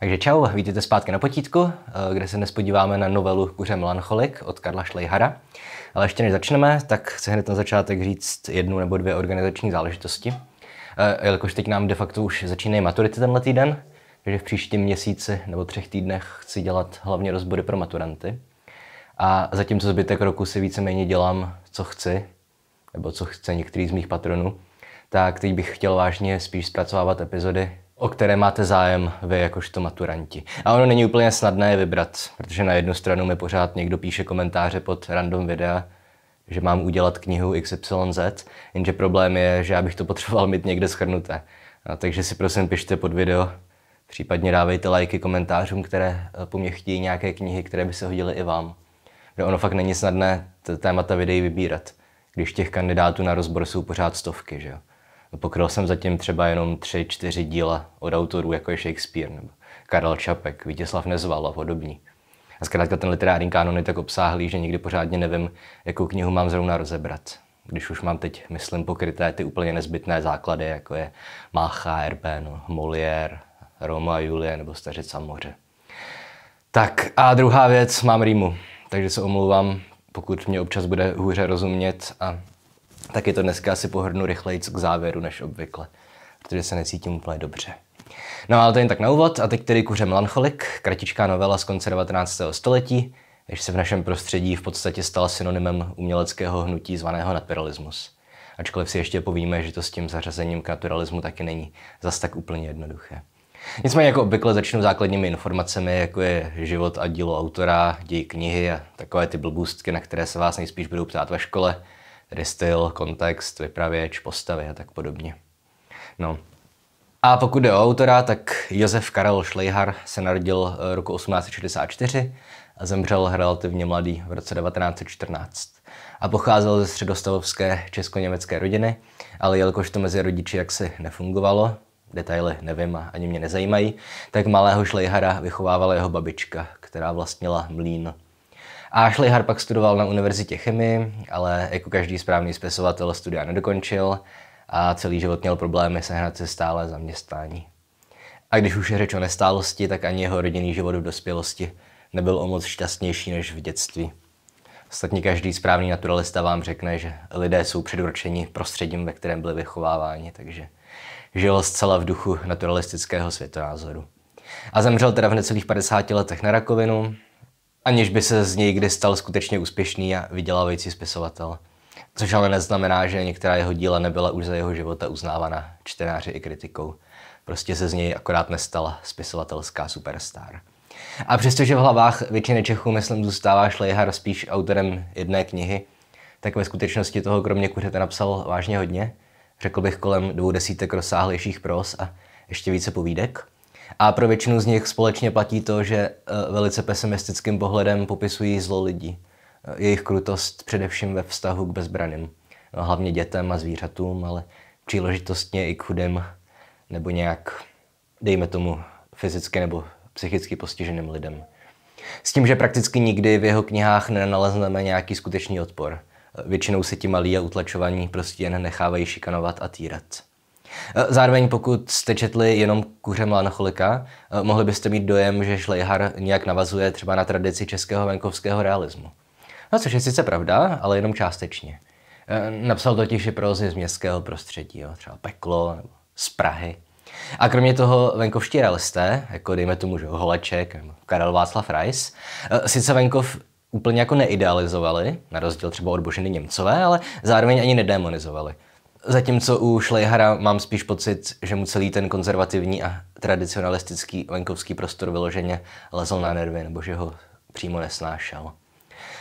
Takže čau, vítejte zpátky na potítku, eh, kde se dnes podíváme na novelu Kuře melancholik od Karla Šlejhara. Ale ještě než začneme, tak chci hned na začátek říct jednu nebo dvě organizační záležitosti. Eh, jelikož teď nám de facto už začínají maturity tenhle týden, takže v příštím měsíci nebo třech týdnech chci dělat hlavně rozbory pro maturanty. A zatímco zbytek roku si víceméně dělám, co chci, nebo co chce některý z mých patronů, tak teď bych chtěl vážně spíš zpracovávat epizody o které máte zájem vy jakožto maturanti. A ono není úplně snadné vybrat, protože na jednu stranu mi pořád někdo píše komentáře pod random videa, že mám udělat knihu XYZ, jenže problém je, že já bych to potřeboval mít někde schrnuté. No, takže si prosím pište pod video, případně dávejte lajky komentářům, které eh, po mně chtějí nějaké knihy, které by se hodily i vám. Protože ono fakt není snadné témata videí vybírat, když těch kandidátů na rozbor jsou pořád stovky, že jo. Pokryl jsem zatím třeba jenom tři, čtyři díla od autorů, jako je Shakespeare nebo Karel Čapek, Vítězslav Nezval a podobní. A zkrátka ten literární kánon je tak obsáhlý, že nikdy pořádně nevím, jakou knihu mám zrovna rozebrat. Když už mám teď, myslím, pokryté ty úplně nezbytné základy, jako je Mácha, Erben, Molière, Roma, Julie nebo Stařica moře. Tak a druhá věc, mám rýmu, takže se omlouvám, pokud mě občas bude hůře rozumět a taky to dneska asi pohrnu rychleji k závěru než obvykle, protože se necítím úplně dobře. No ale to jen tak na úvod a teď tedy kuře melancholik, kratičká novela z konce 19. století, jež se v našem prostředí v podstatě stala synonymem uměleckého hnutí zvaného naturalismus. Ačkoliv si ještě povíme, že to s tím zařazením k naturalismu taky není zas tak úplně jednoduché. Nicméně jako obvykle začnu základními informacemi, jako je život a dílo autora, děj knihy a takové ty blbůstky, na které se vás nejspíš budou ptát ve škole, tedy styl, kontext, vypravěč, postavy a tak podobně. No. A pokud jde o autora, tak Josef Karel Šlejhar se narodil eh, roku 1864 a zemřel relativně mladý v roce 1914 a pocházel ze středostavovské česko-německé rodiny, ale jelikož to mezi rodiči jaksi nefungovalo, detaily nevím a ani mě nezajímají, tak malého šlejhara vychovávala jeho babička, která vlastnila mlín Ashley Hart pak studoval na univerzitě chemii, ale jako každý správný spisovatel studia nedokončil a celý život měl problémy sehnat se stále zaměstnání. A když už je řeč o nestálosti, tak ani jeho rodinný život v dospělosti nebyl o moc šťastnější než v dětství. Ostatně každý správný naturalista vám řekne, že lidé jsou předurčeni prostředím, ve kterém byli vychováváni, takže žil zcela v duchu naturalistického světonázoru. A zemřel teda v necelých 50 letech na rakovinu, aniž by se z něj kdy stal skutečně úspěšný a vydělávající spisovatel. Což ale neznamená, že některá jeho díla nebyla už za jeho života uznávána čtenáři i kritikou. Prostě se z něj akorát nestala spisovatelská superstar. A přestože v hlavách většiny Čechů, myslím, zůstává Šlejhar spíš autorem jedné knihy, tak ve skutečnosti toho kromě kuřete napsal vážně hodně. Řekl bych kolem dvou desítek rozsáhlejších pros a ještě více povídek. A pro většinu z nich společně platí to, že eh, velice pesimistickým pohledem popisují zlo lidí. Eh, jejich krutost především ve vztahu k bezbraným. No, hlavně dětem a zvířatům, ale příležitostně i k chudem nebo nějak, dejme tomu, fyzicky nebo psychicky postiženým lidem. S tím, že prakticky nikdy v jeho knihách nenalezneme nějaký skutečný odpor. Eh, většinou se ti malí a utlačovaní prostě jen nechávají šikanovat a týrat. Eh, zároveň pokud jste četli jenom Kuře melancholika, eh, mohli byste mít dojem, že Šlejhar nějak navazuje třeba na tradici českého venkovského realismu. No což je sice pravda, ale jenom částečně. Eh, napsal totiž i prozy z městského prostředí, jo, třeba Peklo nebo z Prahy. A kromě toho venkovští realisté, jako dejme tomu že Holeček nebo Karel Václav Reis, sice venkov úplně jako neidealizovali, na rozdíl třeba od Boženy Němcové, ale zároveň ani nedemonizovali. Zatímco u Šlejhara mám spíš pocit, že mu celý ten konzervativní a tradicionalistický venkovský prostor vyloženě lezl na nervy, nebo že ho přímo nesnášel.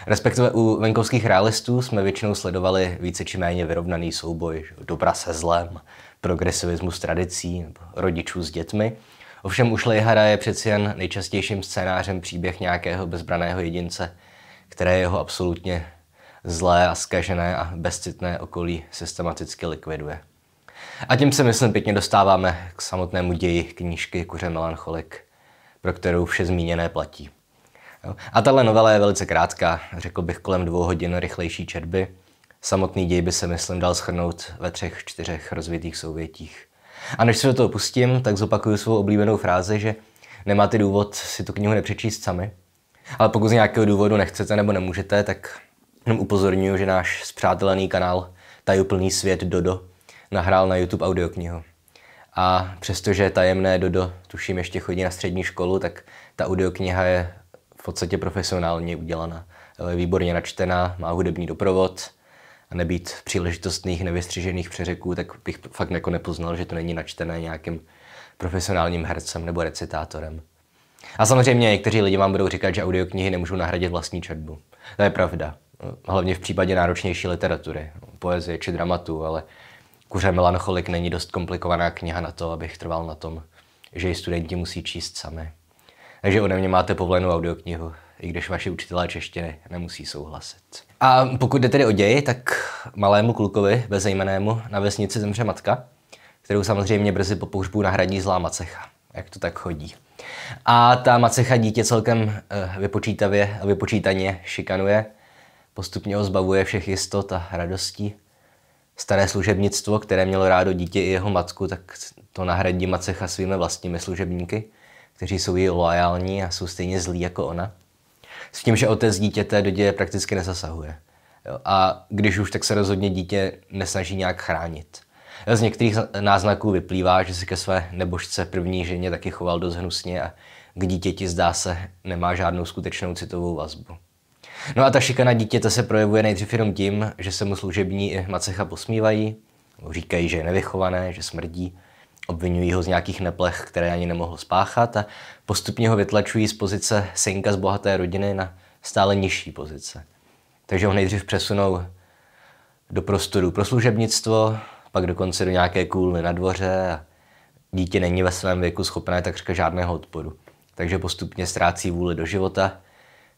Respektive u venkovských realistů jsme většinou sledovali více či méně vyrovnaný souboj dobra se zlem, progresivismu s tradicí nebo rodičů s dětmi. Ovšem u Šlejhara je přeci jen nejčastějším scénářem příběh nějakého bezbraného jedince, které jeho absolutně zlé a zkažené a bezcitné okolí systematicky likviduje. A tím se, myslím, pěkně dostáváme k samotnému ději knížky Kuře melancholik, pro kterou vše zmíněné platí. A tahle novela je velice krátká, řekl bych kolem dvou hodin rychlejší četby. Samotný děj by se, myslím, dal schrnout ve třech, čtyřech rozvitých souvětích. A než se do toho pustím, tak zopakuju svou oblíbenou frázi, že nemáte důvod si tu knihu nepřečíst sami. Ale pokud z nějakého důvodu nechcete nebo nemůžete, tak Jenom upozorňuji, že náš spřátelený kanál Tajuplný svět Dodo nahrál na YouTube audioknihu. A přestože tajemné Dodo tuším ještě chodí na střední školu, tak ta audiokniha je v podstatě profesionálně udělaná. Je výborně načtená, má hudební doprovod a nebýt příležitostných nevystřižených přeřeků, tak bych fakt jako nepoznal, že to není načtené nějakým profesionálním hercem nebo recitátorem. A samozřejmě někteří lidi vám budou říkat, že audioknihy nemůžou nahradit vlastní četbu. To je pravda hlavně v případě náročnější literatury, poezie či dramatu, ale Kuře melancholik není dost komplikovaná kniha na to, abych trval na tom, že ji studenti musí číst sami. Takže ode mě máte povolenou audioknihu, i když vaše učitelé češtiny nemusí souhlasit. A pokud jde tedy o ději, tak malému klukovi, bezejmenému, na vesnici zemře matka, kterou samozřejmě brzy po pohřbu nahradí zlá macecha. Jak to tak chodí. A ta macecha dítě celkem eh, vypočítavě a vypočítaně šikanuje, Postupně ho zbavuje všech jistot a radostí. Staré služebnictvo, které mělo rádo dítě i jeho matku, tak to nahradí Macecha svými vlastními služebníky, kteří jsou jí loajální a jsou stejně zlí jako ona. S tím, že otec dítěte do děje prakticky nezasahuje. A když už, tak se rozhodně dítě nesnaží nějak chránit. Z některých náznaků vyplývá, že si ke své nebožce první ženě taky choval dost hnusně a k dítěti zdá se nemá žádnou skutečnou citovou vazbu. No a ta šikana dítě to se projevuje nejdřív jenom tím, že se mu služební i macecha posmívají, říkají, že je nevychované, že smrdí, obvinují ho z nějakých neplech, které ani nemohl spáchat a postupně ho vytlačují z pozice synka z bohaté rodiny na stále nižší pozice. Takže ho nejdřív přesunou do prostoru pro služebnictvo, pak dokonce do nějaké kůlny na dvoře a dítě není ve svém věku schopné takřka žádného odporu. Takže postupně ztrácí vůli do života,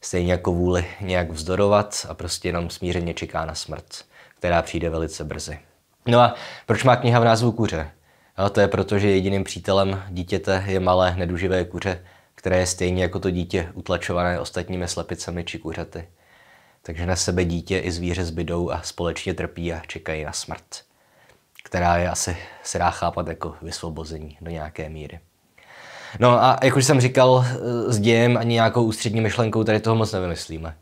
stejně jako vůli nějak vzdorovat a prostě jenom smířeně čeká na smrt, která přijde velice brzy. No a proč má kniha v názvu kuře? No, to je proto, že jediným přítelem dítěte je malé neduživé kuře, které je stejně jako to dítě utlačované ostatními slepicemi či kuřaty. Takže na sebe dítě i zvíře zbydou a společně trpí a čekají na smrt, která je asi se dá chápat jako vysvobození do nějaké míry. No a jak už jsem říkal, eh, s dějem ani nějakou ústřední myšlenkou tady toho moc nevymyslíme.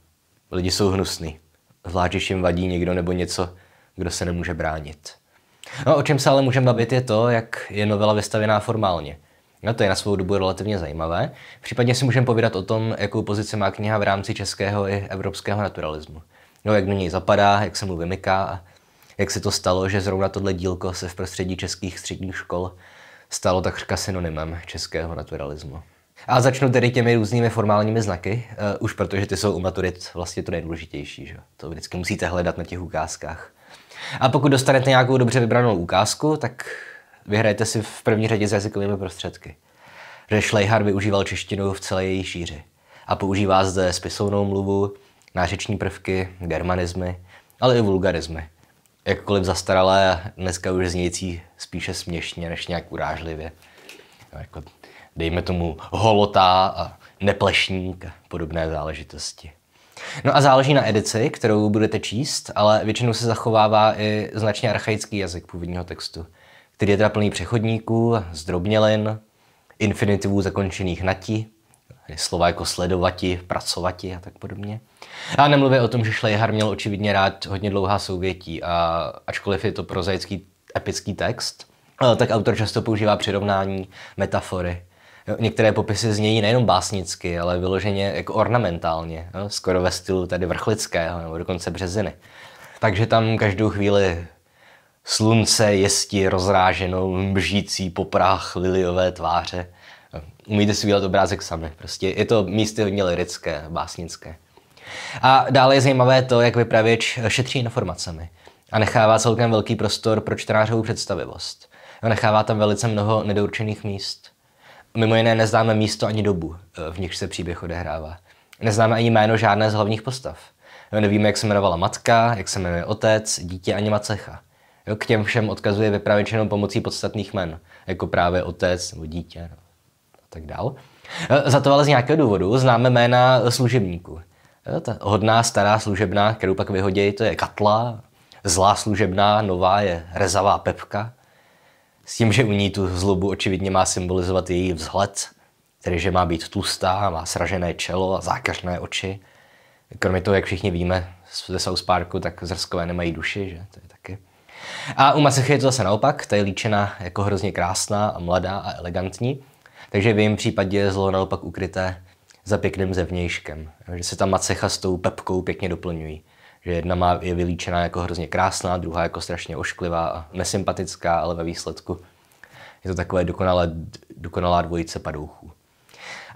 Lidi jsou hnusní. Zvlášť, když jim vadí někdo nebo něco, kdo se nemůže bránit. No, o čem se ale můžeme bavit je to, jak je novela vystavená formálně. No to je na svou dobu relativně zajímavé. Případně si můžeme povídat o tom, jakou pozici má kniha v rámci českého i evropského naturalismu. No, jak do něj zapadá, jak se mu vymyká a jak se to stalo, že zrovna tohle dílko se v prostředí českých středních škol stalo takřka synonymem českého naturalismu. A začnu tedy těmi různými formálními znaky, uh, už protože ty jsou u maturit vlastně to nejdůležitější. Že? To vždycky musíte hledat na těch ukázkách. A pokud dostanete nějakou dobře vybranou ukázku, tak vyhrajete si v první řadě s jazykovými prostředky. Že Šlejhar využíval češtinu v celé její šíři a používá zde spisovnou mluvu, nářeční prvky, germanizmy, ale i vulgarismy jakkoliv zastaralé a dneska už znějící spíše směšně než nějak urážlivě. No, jako, dejme tomu holotá a neplešník a podobné záležitosti. No a záleží na edici, kterou budete číst, ale většinou se zachovává i značně archaický jazyk původního textu, který je teda plný přechodníků, zdrobnělin, infinitivů zakončených nati, ti, slova jako sledovati, pracovati a tak podobně. A nemluvě o tom, že Šlejhar měl očividně rád hodně dlouhá souvětí a ačkoliv je to prozaický epický text, eh, tak autor často používá přirovnání, metafory. Některé popisy znějí nejenom básnicky, ale vyloženě jako ornamentálně, skoro ve stylu tady vrchlického nebo dokonce březiny. Takže tam každou chvíli slunce jestí rozráženou, mžící poprach, liliové tváře umíte si udělat obrázek sami. Prostě je to místy hodně lirické, básnické. A dále je zajímavé to, jak vypravěč šetří informacemi a nechává celkem velký prostor pro čtenářovou představivost. A nechává tam velice mnoho nedoučených míst. Mimo jiné neznáme místo ani dobu, eh, v nichž se příběh odehrává. Neznáme ani jméno žádné z hlavních postav. Nevíme, jak se jmenovala matka, jak se jmenuje otec, dítě ani macecha. K těm všem odkazuje vypravěč jenom pomocí podstatných men, jako právě otec nebo dítě. No tak dál. E, za to ale z nějakého důvodu známe jména služebníků. E, ta hodná stará služebná, kterou pak vyhodí, to je Katla, zlá služebná, nová je rezavá Pepka. S tím, že u ní tu zlobu očividně má symbolizovat její vzhled, tedy že má být tlustá, má sražené čelo a zákařné oči. Kromě toho, jak všichni víme ze South Parku, tak zrskové nemají duši, že? To je taky. A u Masechy je to zase naopak, ta je líčena jako hrozně krásná a mladá a elegantní. Takže v jejím případě je zlo naopak ukryté za pěkným zevnějškem. Že se ta macecha s tou pepkou pěkně doplňují. Že jedna má, je vylíčená jako hrozně krásná, druhá jako strašně ošklivá a nesympatická, ale ve výsledku je to takové dokonalé, dokonalá dvojice padouchů.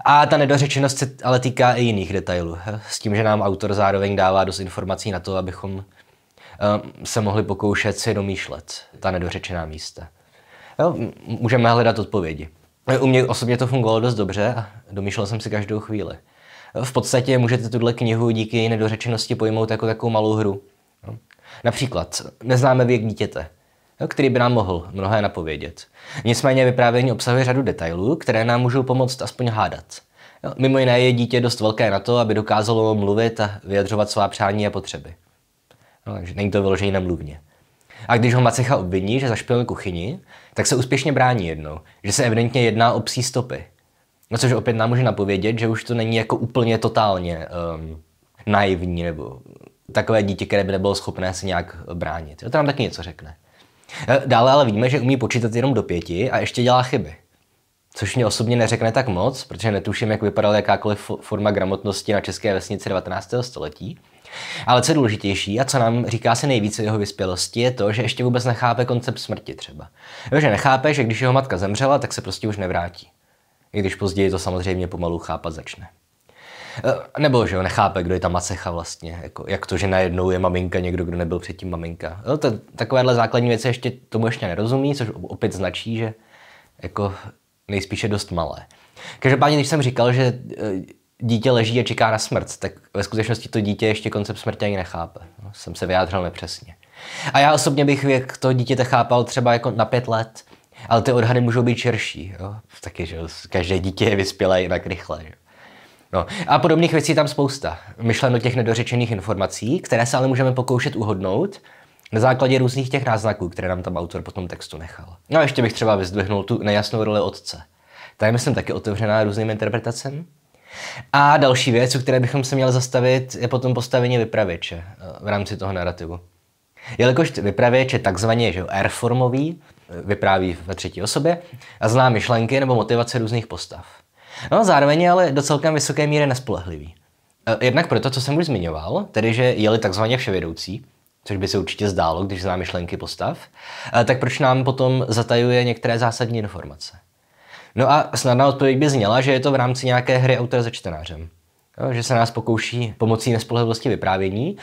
A ta nedořečenost se ale týká i jiných detailů. S tím, že nám autor zároveň dává dost informací na to, abychom eh, se mohli pokoušet si domýšlet ta nedořečená místa. Jo, můžeme hledat odpovědi. Eh, u mě osobně to fungovalo dost dobře a domýšlel jsem si každou chvíli. Eh, v podstatě můžete tuhle knihu díky nedořečenosti pojmout jako takovou malou hru. No. Například, neznáme věk dítěte, eh, který by nám mohl mnohé napovědět. Nicméně vyprávění obsahuje řadu detailů, které nám můžou pomoct aspoň hádat. Mimo jiné je dítě dost velké na to, aby dokázalo mluvit a vyjadřovat svá přání a potřeby. No, takže není to vyložené na mluvně. A když ho Macecha obviní, že zašpil kuchyni, tak se úspěšně brání jednou, že se evidentně jedná o psí stopy. No což opět nám může napovědět, že už to není jako úplně totálně um, naivní nebo takové dítě, které by nebylo schopné se nějak bránit. Jo, to nám taky něco řekne. E, dále ale víme, že umí počítat jenom do pěti a ještě dělá chyby. Což mě osobně neřekne tak moc, protože netuším, jak vypadala jakákoliv forma gramotnosti na české vesnici 19. století. Ale co je důležitější a co nám říká se nejvíce jeho vyspělosti, je to, že ještě vůbec nechápe koncept smrti třeba. Jo, že nechápe, že když jeho matka zemřela, tak se prostě už nevrátí. I když později to samozřejmě pomalu chápat začne. E, nebo že jo, nechápe, kdo je ta macecha vlastně. Jako, jak to, že najednou je maminka někdo, kdo nebyl předtím maminka. Jo, to, takovéhle základní věci ještě tomu ještě nerozumí, což opět značí, že jako nejspíše dost malé. Každopádně, když jsem říkal, že e, dítě leží a čeká na smrt, tak ve skutečnosti to dítě ještě koncept smrti ani nechápe. No, jsem se vyjádřil nepřesně. A já osobně bych věk dítě dítěte chápal třeba jako na pět let, ale ty odhady můžou být širší. Jo? Taky, že každé dítě je vyspělé jinak rychle. Že? No. A podobných věcí tam spousta. Myšleno těch nedořečených informací, které se ale můžeme pokoušet uhodnout na základě různých těch náznaků, které nám tam autor potom textu nechal. No a ještě bych třeba vyzdvihnul tu nejasnou roli otce. Ta je, myslím, taky otevřená různým interpretacím. A další věc, u které bychom se měli zastavit, je potom postavení vypravěče eh, v rámci toho narrativu. Jelikož vypravěč je takzvaně že airformový, eh, vypráví ve třetí osobě a zná myšlenky nebo motivace různých postav. No a zároveň je ale do celkem vysoké míry nespolehlivý. Eh, jednak proto, co jsem už zmiňoval, tedy že je-li takzvaně vševědoucí, což by se určitě zdálo, když zná myšlenky postav, tak proč nám potom zatajuje některé zásadní informace? No a snadná odpověď by zněla, že je to v rámci nějaké hry autora se čtenářem. Jo, že se nás pokouší pomocí nespolehlivosti vyprávění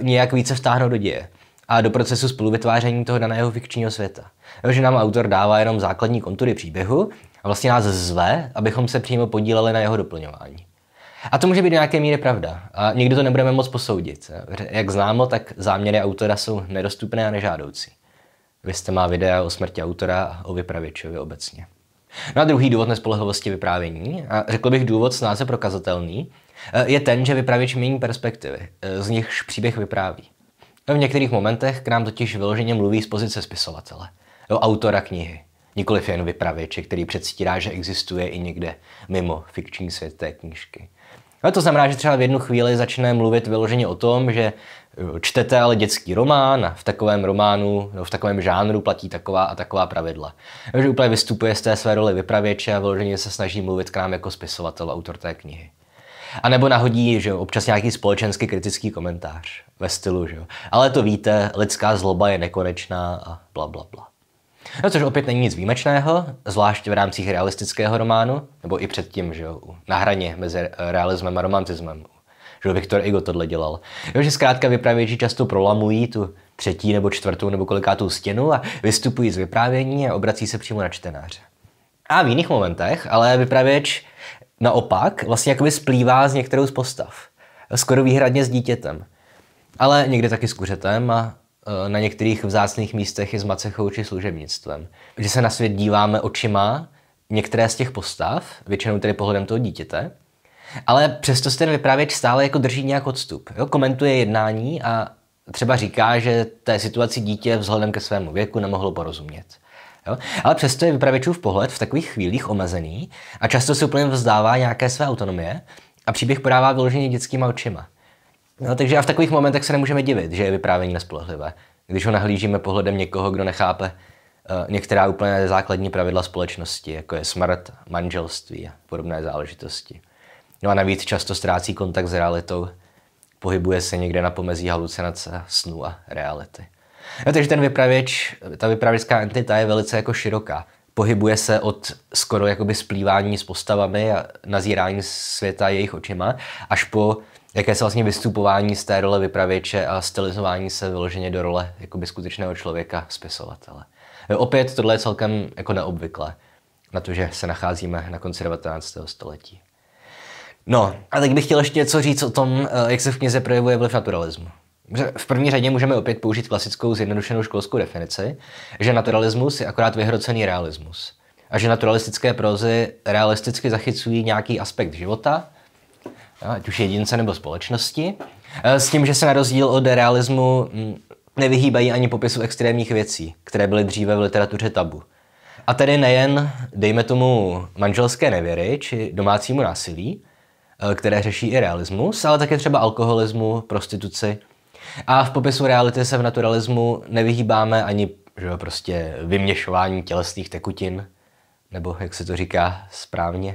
e, nějak více vtáhnout do děje a do procesu spoluvytváření toho daného fikčního světa. Jo, že nám autor dává jenom základní kontury příběhu a vlastně nás zve, abychom se přímo podíleli na jeho doplňování. A to může být do nějaké míry pravda. A někdy to nebudeme moc posoudit. Jak známo, tak záměry autora jsou nedostupné a nežádoucí. Vy jste má videa o smrti autora a o vypravěčovi obecně. No a druhý důvod nespolehlivosti vyprávění, a řekl bych důvod snáze prokazatelný, eh, je ten, že vypravěč mění perspektivy, eh, z nichž příběh vypráví. No, v některých momentech k nám totiž vyloženě mluví z pozice spisovatele, autora knihy, nikoliv jen vypravěče, který předstírá, že existuje i někde mimo fikční svět té knížky. Ale to znamená, že třeba v jednu chvíli začne mluvit vyloženě o tom, že Eh, čtete ale dětský román a v takovém románu, no v takovém žánru platí taková a taková pravidla. Takže úplně vystupuje z té své roli vypravěče a vyloženě se snaží mluvit k nám jako spisovatel, autor té knihy. A nebo nahodí, že občas nějaký společensky kritický komentář ve stylu, že jo. Ale to víte, lidská zloba je nekonečná a bla, bla, bla. No což opět není nic výjimečného, zvlášť v rámcích realistického románu, nebo i předtím, že jo, na hraně mezi realismem a romantismem že Viktor Igo tohle dělal. Jo, že zkrátka vypravěči často prolamují tu třetí nebo čtvrtou nebo kolikátou stěnu a vystupují z vyprávění a obrací se přímo na čtenáře. A v jiných momentech, ale vypravěč naopak vlastně jakoby splývá z některou z postav. Skoro výhradně s dítětem. Ale někde taky s kuřetem a e, na některých vzácných místech i s macechou či služebnictvem. Že se na svět díváme očima některé z těch postav, většinou tedy pohledem toho dítěte, ale přesto se ten vyprávěč stále jako drží nějak odstup. Jo? Komentuje jednání a třeba říká, že té situaci dítě vzhledem ke svému věku nemohlo porozumět. Jo? Ale přesto je vypravěčův pohled v takových chvílích omezený a často se úplně vzdává nějaké své autonomie a příběh podává vyloženě dětskýma očima. No, takže a v takových momentech se nemůžeme divit, že je vyprávění nespolehlivé, když ho nahlížíme pohledem někoho, kdo nechápe uh, některá úplně základní pravidla společnosti, jako je smrt, manželství a podobné záležitosti. No a navíc často ztrácí kontakt s realitou. Pohybuje se někde na pomezí halucinace snu a reality. No, takže ten vypravěč, ta vypravěčská entita je velice jako široká. Pohybuje se od skoro jakoby splývání s postavami a nazírání světa jejich očima, až po jaké se vlastně vystupování z té role vypravěče a stylizování se vyloženě do role jakoby skutečného člověka, spisovatele. Opět tohle je celkem jako neobvyklé, na to, že se nacházíme na konci 19. století. No, a tak bych chtěl ještě něco říct o tom, eh, jak se v knize projevuje vliv naturalismu. V první řadě můžeme opět použít klasickou zjednodušenou školskou definici, že naturalismus je akorát vyhrocený realismus. A že naturalistické prozy realisticky zachycují nějaký aspekt života, no, ať už jedince nebo společnosti, eh, s tím, že se na rozdíl od realismu mm, nevyhýbají ani popisu extrémních věcí, které byly dříve v literatuře tabu. A tedy nejen, dejme tomu, manželské nevěry či domácímu násilí, Eh, které řeší i realismus, ale také třeba alkoholismu, prostituci. A v popisu reality se v naturalismu nevyhýbáme ani že jo, prostě vyměšování tělesných tekutin, nebo jak se to říká správně.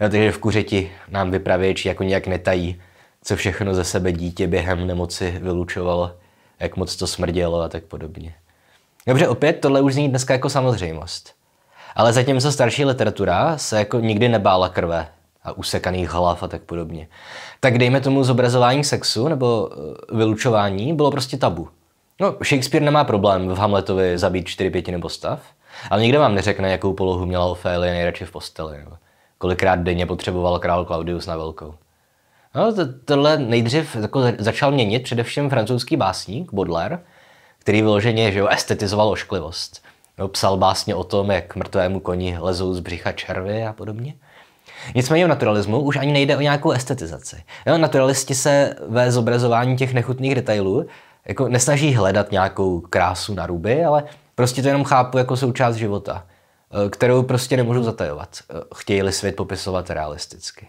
Jo, takže v kuřeti nám vypravěči jako nějak netají, co všechno ze sebe dítě během nemoci vylučovalo, jak moc to smrdělo a tak podobně. Dobře, opět tohle už zní dneska jako samozřejmost. Ale zatímco starší literatura se jako nikdy nebála krve, a usekaných hlav a tak podobně. Tak dejme tomu zobrazování sexu nebo eh, vylučování bylo prostě tabu. No, Shakespeare nemá problém v Hamletovi zabít čtyři pětiny postav, ale nikdo vám neřekne, jakou polohu měla Ofélie nejradši v posteli, nebo kolikrát denně potřeboval král Claudius na velkou. No, to, tohle nejdřív jako začal měnit především francouzský básník Baudelaire, který vyloženě že jo, estetizoval ošklivost. No, psal básně o tom, jak mrtvému koni lezou z břicha červy a podobně. Nicméně v naturalismu už ani nejde o nějakou estetizaci. Jo, naturalisti se ve zobrazování těch nechutných detailů jako nesnaží hledat nějakou krásu na ruby, ale prostě to jenom chápu jako součást života, eh, kterou prostě nemůžu zatajovat, eh, chtějí-li svět popisovat realisticky.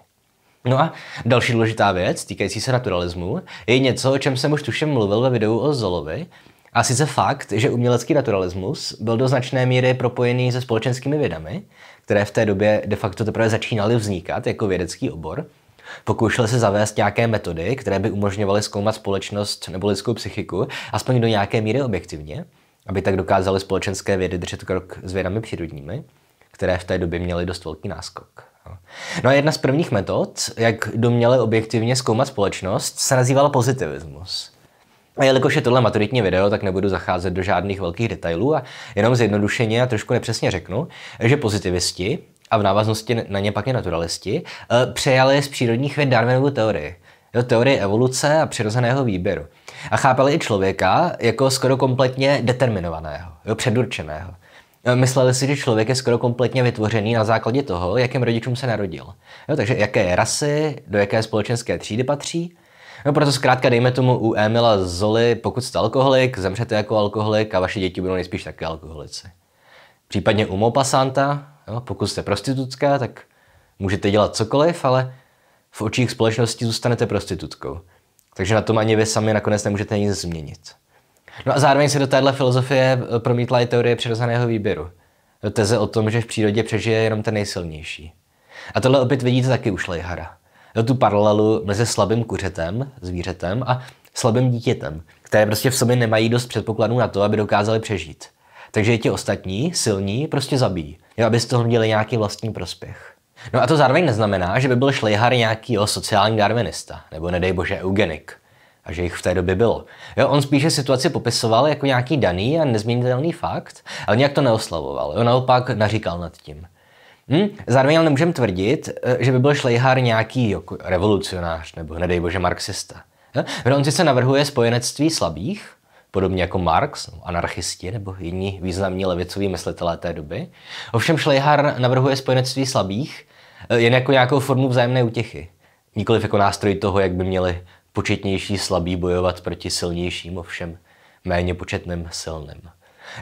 No a další důležitá věc, týkající se naturalismu, je něco, o čem jsem už tuším mluvil ve videu o Zolovi, a sice fakt, že umělecký naturalismus byl do značné míry propojený se společenskými vědami, které v té době de facto teprve začínaly vznikat jako vědecký obor, pokoušeli se zavést nějaké metody, které by umožňovaly zkoumat společnost nebo lidskou psychiku, aspoň do nějaké míry objektivně, aby tak dokázali společenské vědy držet krok s vědami přírodními, které v té době měly dost velký náskok. No a jedna z prvních metod, jak doměle objektivně zkoumat společnost, se nazývala pozitivismus. A jelikož je tohle maturitní video, tak nebudu zacházet do žádných velkých detailů a jenom zjednodušeně a trošku nepřesně řeknu, že pozitivisti a v návaznosti na ně pak i naturalisti e, přejali z přírodních věd Darwinovu teorii. Do teorie evoluce a přirozeného výběru. A chápali i člověka jako skoro kompletně determinovaného, jo, předurčeného. E, mysleli si, že člověk je skoro kompletně vytvořený na základě toho, jakým rodičům se narodil. Jo, takže jaké je rasy, do jaké společenské třídy patří, No proto zkrátka dejme tomu u Emila Zoli, pokud jste alkoholik, zemřete jako alkoholik a vaše děti budou nejspíš také alkoholici. Případně u Mopasanta, jo, pokud jste prostitutka, tak můžete dělat cokoliv, ale v očích společnosti zůstanete prostitutkou. Takže na tom ani vy sami nakonec nemůžete nic změnit. No a zároveň se do téhle filozofie eh, promítla i teorie přirozeného výběru. Teze o tom, že v přírodě přežije jenom ten nejsilnější. A tohle opět vidíte taky u Šlejhara na tu paralelu mezi slabým kuřetem, zvířetem a slabým dítětem, které prostě v sobě nemají dost předpokladů na to, aby dokázali přežít. Takže ti ostatní, silní, prostě zabijí, jo, aby z toho měli nějaký vlastní prospěch. No a to zároveň neznamená, že by byl šlejhar nějaký jo, sociální darwinista, nebo nedej bože eugenik, a že jich v té době bylo. Jo, on spíše situaci popisoval jako nějaký daný a nezměnitelný fakt, ale nějak to neoslavoval, jo, naopak naříkal nad tím. Hmm. Zároveň ale nemůžeme tvrdit, eh, že by byl Šlejhár nějaký jako revolucionář nebo nedej bože marxista. Ja? Hm? on se navrhuje spojenectví slabých, podobně jako Marx, no, anarchisti nebo jiní významní levicoví myslitelé té doby. Ovšem Šlejhár navrhuje spojenectví slabých eh, jen jako nějakou formu vzájemné útěchy. Nikoliv jako nástroj toho, jak by měli početnější slabí bojovat proti silnějším, ovšem méně početným silným.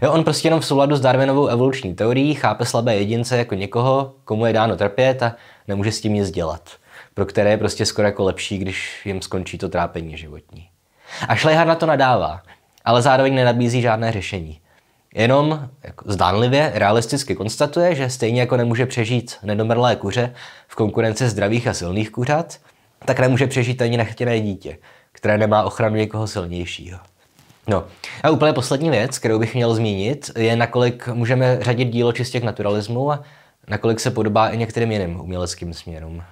Jo, on prostě jenom v souladu s Darwinovou evoluční teorií chápe slabé jedince jako někoho, komu je dáno trpět a nemůže s tím nic dělat. Pro které je prostě skoro jako lepší, když jim skončí to trápení životní. A Schleyhard na to nadává, ale zároveň nenabízí žádné řešení. Jenom jako zdánlivě realisticky konstatuje, že stejně jako nemůže přežít nedomrlé kuře v konkurenci zdravých a silných kuřat, tak nemůže přežít ani nechtěné dítě, které nemá ochranu někoho silnějšího. No a úplně poslední věc, kterou bych měl zmínit, je nakolik můžeme řadit dílo čistě k naturalismu a nakolik se podobá i některým jiným uměleckým směrům.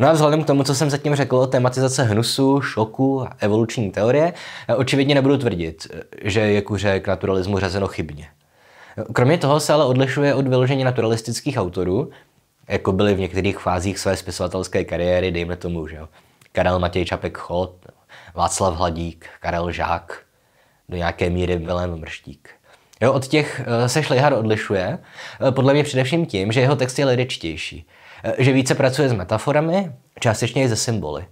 No a vzhledem k tomu, co jsem zatím řekl o tematizace hnusu, šoku a evoluční teorie, eh, očividně nebudu tvrdit, eh, že je kuře k naturalismu řazeno chybně. Kromě toho se ale odlišuje od vyložení naturalistických autorů, jako byli v některých fázích své spisovatelské kariéry, dejme tomu, že jo. Karel Matěj Čapek Chod, Václav Hladík, Karel Žák, do nějaké míry Vilém Mrštík. Jo, od těch eh, se Šlihar odlišuje, eh, podle mě především tím, že jeho text je lidičtější, eh, že více pracuje s metaforami, částečně i se symboly,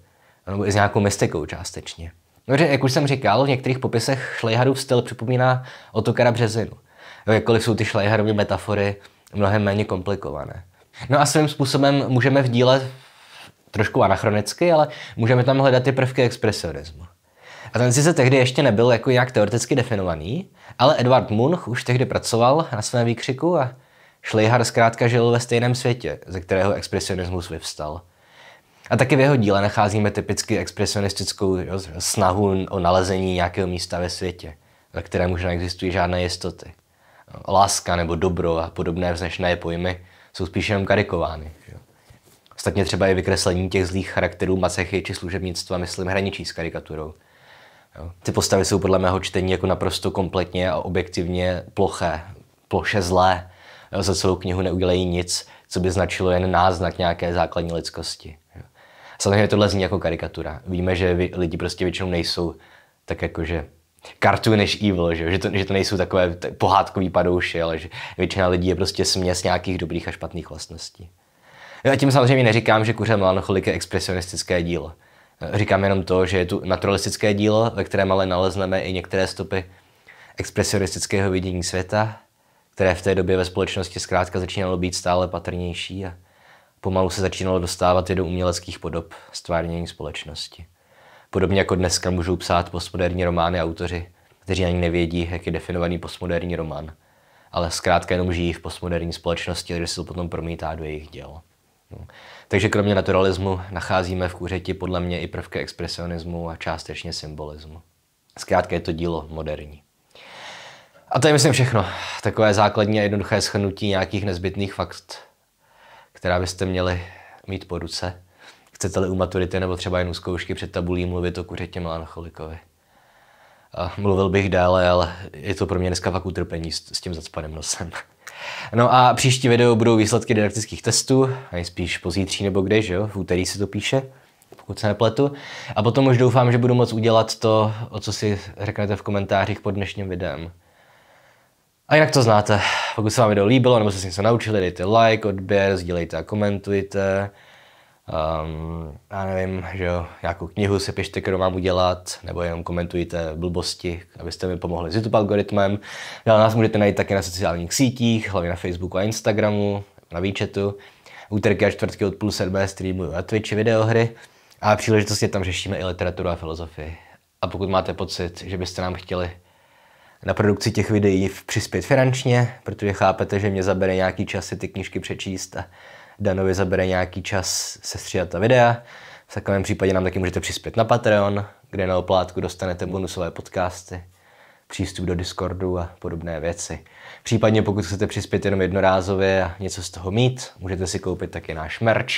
nebo i s nějakou mystikou částečně. Dobře, jak už jsem říkal, v některých popisech Šlejharův styl připomíná Otokara Březinu. Jo, jakkoliv jsou ty Šlejharovy metafory mnohem méně komplikované. No a svým způsobem můžeme v díle trošku anachronicky, ale můžeme tam hledat i prvky expresionismu. A ten sice tehdy ještě nebyl jako nějak teoreticky definovaný, ale Edward Munch už tehdy pracoval na svém výkřiku a Schleihar zkrátka žil ve stejném světě, ze kterého expresionismus vyvstal. A taky v jeho díle nacházíme typicky expresionistickou jo, snahu o nalezení nějakého místa ve světě, ve kterém už neexistují žádné jistoty. Láska nebo dobro a podobné vznešné pojmy jsou spíše jenom karikovány. Jo. Ostatně třeba i vykreslení těch zlých charakterů Macechy či služebnictva, myslím, hraničí s karikaturou. Jo. Ty postavy jsou podle mého čtení jako naprosto kompletně a objektivně ploché, ploše zlé. Jo, za celou knihu neudělají nic, co by značilo jen náznak nějaké základní lidskosti. Jo. Samozřejmě tohle zní jako karikatura. Víme, že lidi prostě většinou nejsou tak jakože než evil, že, že, to, že to nejsou takové t- pohádkový padouši, ale že většina lidí je prostě směs nějakých dobrých a špatných vlastností. Já tím samozřejmě neříkám, že Kuře melancholik je expresionistické dílo. Říkám jenom to, že je tu naturalistické dílo, ve kterém ale nalezneme i některé stopy expresionistického vidění světa, které v té době ve společnosti zkrátka začínalo být stále patrnější a pomalu se začínalo dostávat i do uměleckých podob stvárnění společnosti. Podobně jako dneska můžou psát postmoderní romány autoři, kteří ani nevědí, jak je definovaný postmoderní román, ale zkrátka jenom žijí v postmoderní společnosti, kde se to potom promítá do jejich děl. Hmm. Takže kromě naturalismu nacházíme v kuřeti podle mě i prvky expresionismu a částečně symbolismu. Zkrátka je to dílo moderní. A to je, myslím, všechno. Takové základní a jednoduché schrnutí nějakých nezbytných fakt, která byste měli mít po ruce. Chcete-li u maturity nebo třeba jen u zkoušky před tabulí mluvit o kuřetě melancholikovi. A mluvil bych déle, ale je to pro mě dneska fakt utrpení s, s tím zacpaným nosem. No a příští video budou výsledky didaktických testů, nejspíš pozítří nebo kde, že jo, v úterý se to píše pokud se nepletu. A potom už doufám, že budu moc udělat to, o co si řeknete v komentářích pod dnešním videem. A jinak to znáte. Pokud se vám video líbilo nebo jste se něco naučili, dejte like, odběr, sdílejte a komentujte um, já nevím, že jo, nějakou knihu se pište, kterou mám udělat, nebo jenom komentujte blbosti, abyste mi pomohli s YouTube algoritmem. Dál nás můžete najít také na sociálních sítích, hlavně na Facebooku a Instagramu, na výčetu. Úterky a čtvrtky od půl sedmé streamuju na Twitchi videohry a příležitostně tam řešíme i literaturu a filozofii. A pokud máte pocit, že byste nám chtěli na produkci těch videí přispět finančně, protože chápete, že mě zabere nějaký čas si ty knížky přečíst a Danovi zabere nějaký čas sestříhat ta videa. V takovém případě nám taky můžete přispět na Patreon, kde na oplátku dostanete bonusové podcasty, přístup do Discordu a podobné věci. Případně pokud chcete přispět jenom jednorázově a něco z toho mít, můžete si koupit taky náš merch,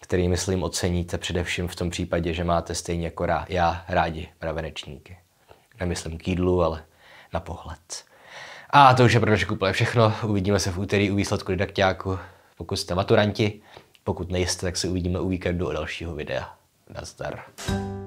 který myslím oceníte především v tom případě, že máte stejně jako rá, já rádi mravenečníky. Nemyslím k jídlu, ale na pohled. A to už je pro dnešek úplně všechno. Uvidíme se v úterý u výsledku didaktiáku pokud jste maturanti. Pokud nejste, tak se uvidíme u víkendu o dalšího videa. Nazdar.